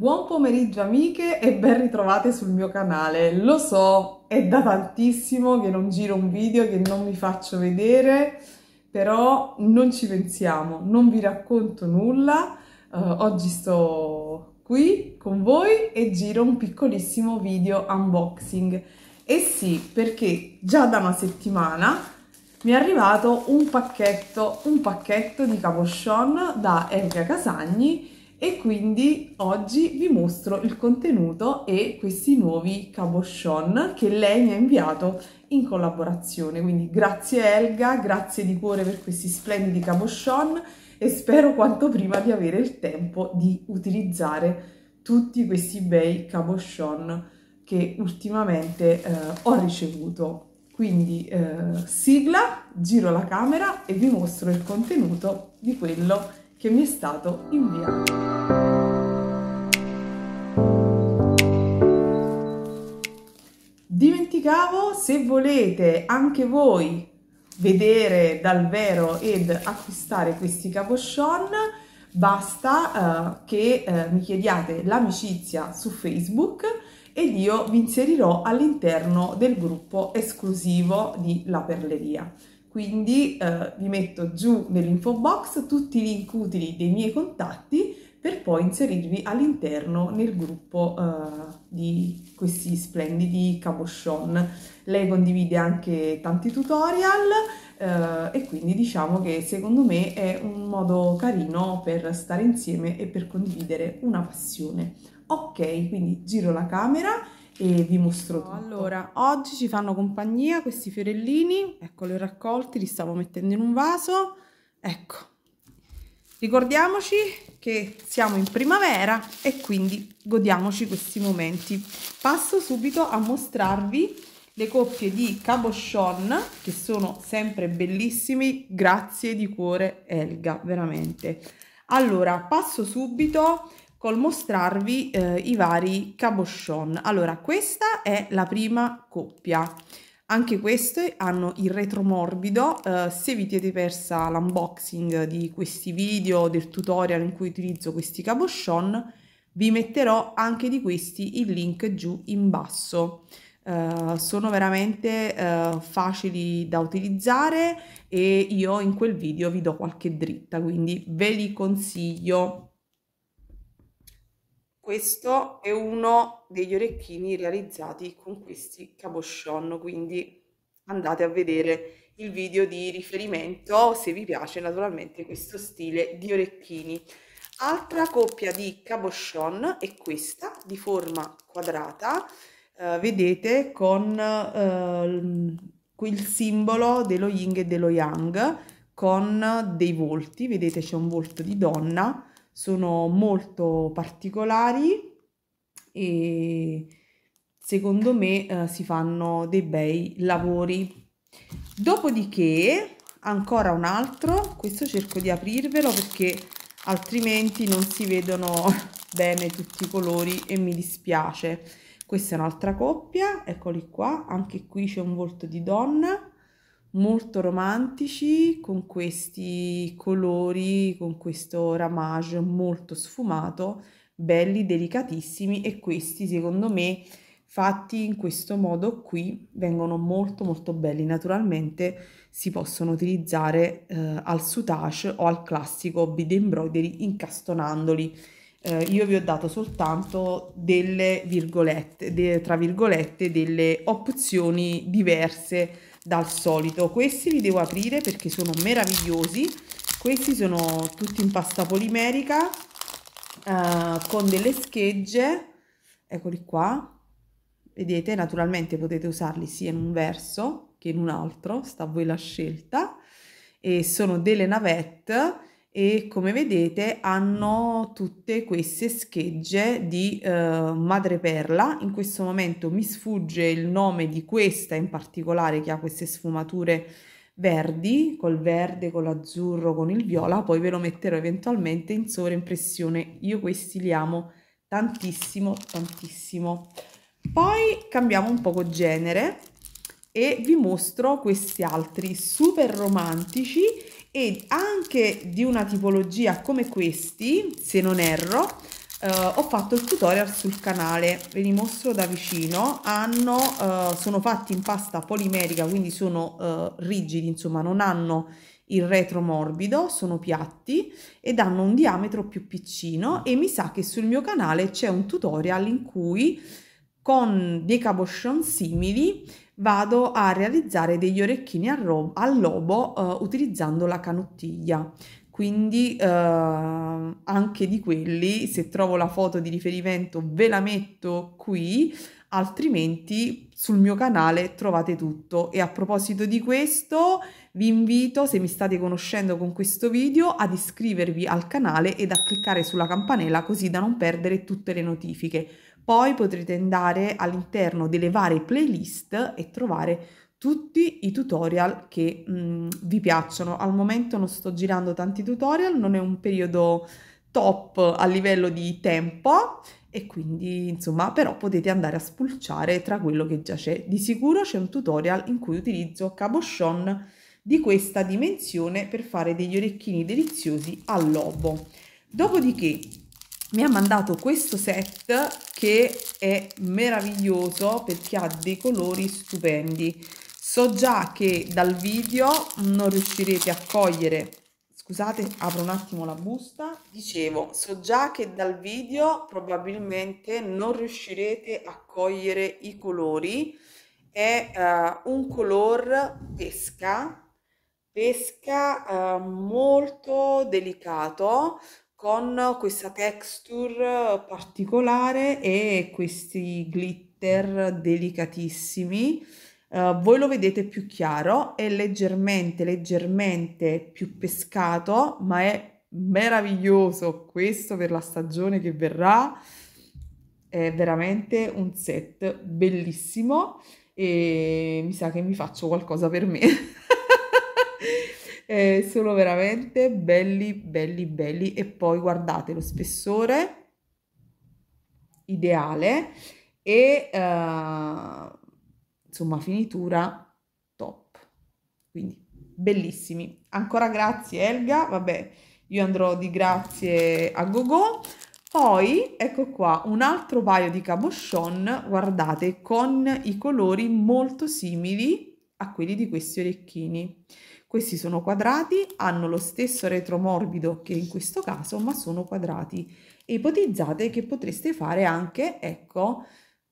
Buon pomeriggio amiche e ben ritrovate sul mio canale. Lo so, è da tantissimo che non giro un video, che non mi faccio vedere, però non ci pensiamo, non vi racconto nulla. Uh, oggi sto qui con voi e giro un piccolissimo video unboxing. E sì, perché già da una settimana mi è arrivato un pacchetto, un pacchetto di capochon da Erika Casagni e quindi oggi vi mostro il contenuto e questi nuovi cabochon che lei mi ha inviato in collaborazione. Quindi grazie Elga, grazie di cuore per questi splendidi cabochon e spero quanto prima di avere il tempo di utilizzare tutti questi bei cabochon che ultimamente eh, ho ricevuto. Quindi eh, sigla, giro la camera e vi mostro il contenuto di quello che che mi è stato inviato. Dimenticavo, se volete anche voi vedere dal vero ed acquistare questi capochon, basta uh, che uh, mi chiediate l'amicizia su Facebook ed io vi inserirò all'interno del gruppo esclusivo di La Perleria. Quindi eh, vi metto giù nell'info box tutti i link utili dei miei contatti per poi inserirvi all'interno nel gruppo eh, di questi splendidi cabochon. Lei condivide anche tanti tutorial eh, e quindi diciamo che secondo me è un modo carino per stare insieme e per condividere una passione. Ok, quindi giro la camera e vi mostro tutto. Allora, oggi ci fanno compagnia questi fiorellini, ecco li ho raccolti, li stavo mettendo in un vaso, ecco. Ricordiamoci che siamo in primavera e quindi godiamoci questi momenti. Passo subito a mostrarvi le coppie di Cabochon che sono sempre bellissimi, grazie di cuore Elga, veramente. Allora, passo subito col mostrarvi eh, i vari cabochon. Allora, questa è la prima coppia. Anche queste hanno il retromorbido. eh, se vi siete persa l'unboxing di questi video, del tutorial in cui utilizzo questi cabochon, vi metterò anche di questi il link giù in basso. Uh, sono veramente uh, facili da utilizzare e io in quel video vi do qualche dritta, quindi ve li consiglio questo è uno degli orecchini realizzati con questi cabochon, quindi andate a vedere il video di riferimento se vi piace naturalmente questo stile di orecchini. Altra coppia di cabochon è questa di forma quadrata, eh, vedete con eh, il simbolo dello yin e dello yang con dei volti, vedete c'è un volto di donna sono molto particolari e secondo me eh, si fanno dei bei lavori. Dopodiché ancora un altro, questo cerco di aprirvelo perché altrimenti non si vedono bene tutti i colori e mi dispiace. Questa è un'altra coppia, eccoli qua, anche qui c'è un volto di donna molto romantici con questi colori, con questo ramage molto sfumato, belli, delicatissimi e questi secondo me fatti in questo modo qui vengono molto molto belli. Naturalmente si possono utilizzare eh, al soutache o al classico bid embroidery incastonandoli. Eh, io vi ho dato soltanto delle virgolette, de, tra virgolette, delle opzioni diverse dal solito. Questi li devo aprire perché sono meravigliosi. Questi sono tutti in pasta polimerica eh, con delle schegge, eccoli qua. Vedete, naturalmente potete usarli sia in un verso che in un altro, sta a voi la scelta. E sono delle navette e come vedete hanno tutte queste schegge di eh, madreperla in questo momento mi sfugge il nome di questa in particolare che ha queste sfumature verdi col verde con l'azzurro con il viola poi ve lo metterò eventualmente in sovraimpressione io questi li amo tantissimo tantissimo poi cambiamo un poco genere e vi mostro questi altri super romantici e anche di una tipologia come questi, se non erro, eh, ho fatto il tutorial sul canale, ve li mostro da vicino, hanno, eh, sono fatti in pasta polimerica, quindi sono eh, rigidi, insomma non hanno il retro morbido, sono piatti ed hanno un diametro più piccino e mi sa che sul mio canale c'è un tutorial in cui con dei cabochon simili vado a realizzare degli orecchini al, ro- al lobo eh, utilizzando la canottiglia. Quindi eh, anche di quelli, se trovo la foto di riferimento, ve la metto qui, altrimenti sul mio canale trovate tutto. E a proposito di questo, vi invito, se mi state conoscendo con questo video, ad iscrivervi al canale ed a cliccare sulla campanella così da non perdere tutte le notifiche. Poi potrete andare all'interno delle varie playlist e trovare tutti i tutorial che mh, mm, vi piacciono. Al momento non sto girando tanti tutorial, non è un periodo top a livello di tempo e quindi insomma però potete andare a spulciare tra quello che già c'è. Di sicuro c'è un tutorial in cui utilizzo cabochon di questa dimensione per fare degli orecchini deliziosi al lobo. Dopodiché mi ha mandato questo set che è meraviglioso perché ha dei colori stupendi so già che dal video non riuscirete a cogliere scusate apro un attimo la busta dicevo so già che dal video probabilmente non riuscirete a cogliere i colori è uh, un color pesca pesca uh, molto delicato con questa texture particolare e questi glitter delicatissimi. Uh, voi lo vedete più chiaro, è leggermente, leggermente più pescato, ma è meraviglioso questo per la stagione che verrà. È veramente un set bellissimo e mi sa che mi faccio qualcosa per me. eh, sono veramente belli, belli, belli. E poi guardate lo spessore ideale e eh, insomma finitura top. Quindi bellissimi. Ancora grazie Elga, vabbè io andrò di grazie a Gogo. Poi, ecco qua, un altro paio di cabochon, guardate, con i colori molto simili a quelli di questi orecchini. Questi sono quadrati, hanno lo stesso retromorbido che in questo caso, ma sono quadrati. ipotizzate che potreste fare anche, ecco,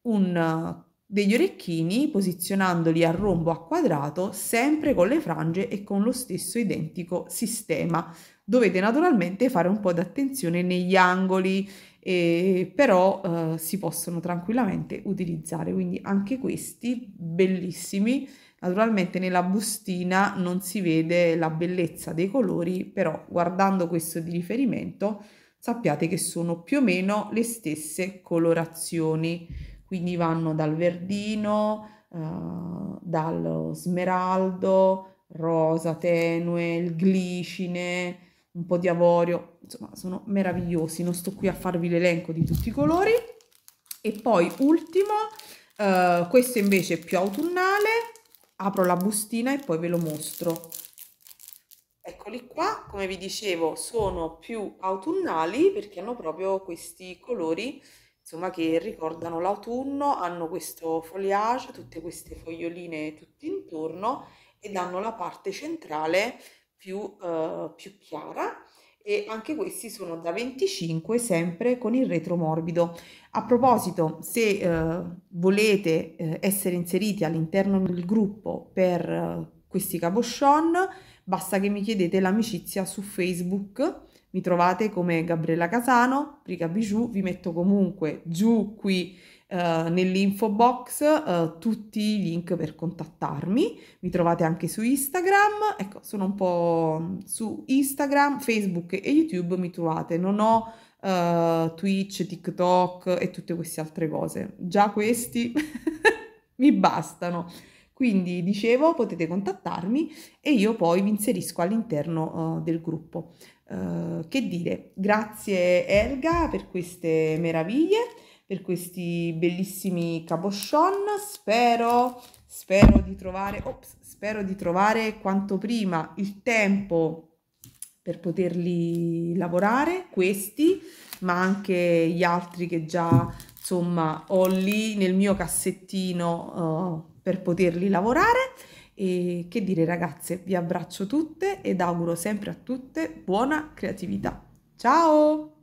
un, degli orecchini posizionandoli a rombo a quadrato, sempre con le frange e con lo stesso identico sistema. Dovete naturalmente fare un po' d'attenzione negli angoli eh, però eh, si possono tranquillamente utilizzare, quindi anche questi bellissimi. Naturalmente nella bustina non si vede la bellezza dei colori, però guardando questo di riferimento sappiate che sono più o meno le stesse colorazioni, quindi vanno dal verdino, eh, dallo smeraldo, rosa tenue, il glicine, un po' di avorio, insomma sono meravigliosi, non sto qui a farvi l'elenco di tutti i colori. E poi ultimo, eh, questo invece è più autunnale, apro la bustina e poi ve lo mostro. Eccoli qua, come vi dicevo sono più autunnali perché hanno proprio questi colori insomma che ricordano l'autunno, hanno questo foliage, tutte queste foglioline tutti intorno ed hanno la parte centrale più, eh, più chiara e anche questi sono da 25 sempre con il retro morbido. A proposito, se eh, volete eh, essere inseriti all'interno del gruppo per eh, questi cabochon, basta che mi chiedete l'amicizia su Facebook. Mi trovate come Gabriella Casano, Riga Bijou, vi metto comunque giù qui eh, nell'info box uh, tutti i link per contattarmi, mi trovate anche su Instagram, ecco sono un po' mm, su Instagram, Facebook e YouTube mi trovate, non ho uh, Twitch, TikTok e tutte queste altre cose, già questi mi bastano. Quindi dicevo potete contattarmi e io poi vi inserisco all'interno del gruppo. che dire, grazie Elga per queste meraviglie per questi bellissimi cabochon. Spero, spero di trovare, ops, spero di trovare quanto prima il tempo per poterli lavorare, questi, ma anche gli altri che già insomma ho lì nel mio cassettino uh, per poterli lavorare. E che dire ragazze, vi abbraccio tutte ed auguro sempre a tutte buona creatività. Ciao!